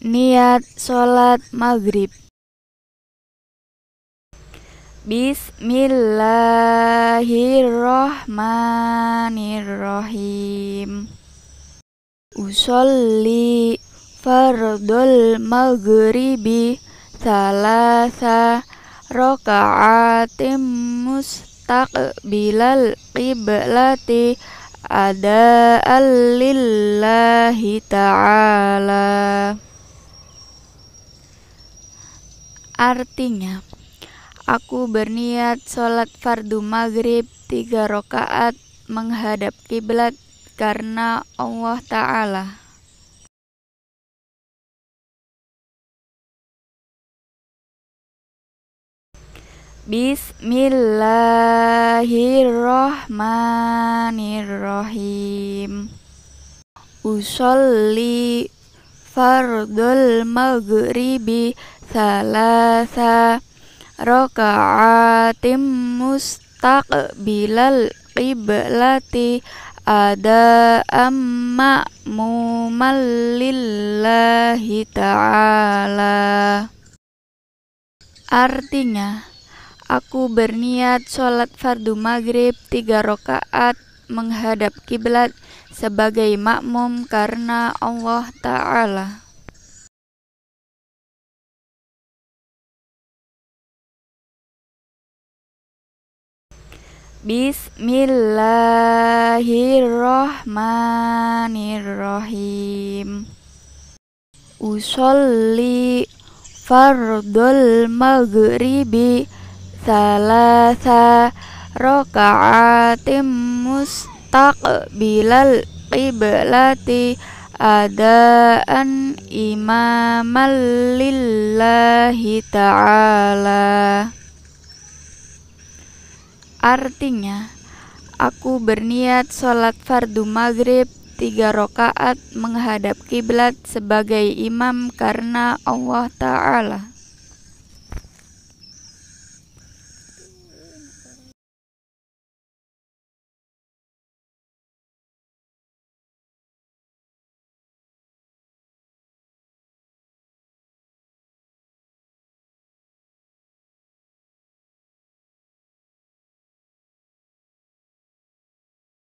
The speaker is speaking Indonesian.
niat sholat maghrib Bismillahirrohmanirrohim Usolli fardul maghribi Salasa rokaatim mustaqbilal qiblati Ada alillahi ta'ala Artinya, aku berniat sholat fardu maghrib tiga rakaat menghadap kiblat karena Allah Ta'ala. Bismillahirrahmanirrahim. Usolli fardul maghribi salasa raka'atim mustaqbilal qiblati ada amma mumallillahi ta'ala Artinya, aku berniat sholat fardu maghrib tiga rokaat menghadap kiblat sebagai makmum karena Allah Ta'ala. Bismillahirrahmanirrahim. Usolli fardul maghribi salasa rokaatim mustaqbilal qiblati adaan imamal lillahi ta'ala Artinya, aku berniat sholat fardu maghrib tiga rokaat menghadap kiblat sebagai imam karena Allah Ta'ala.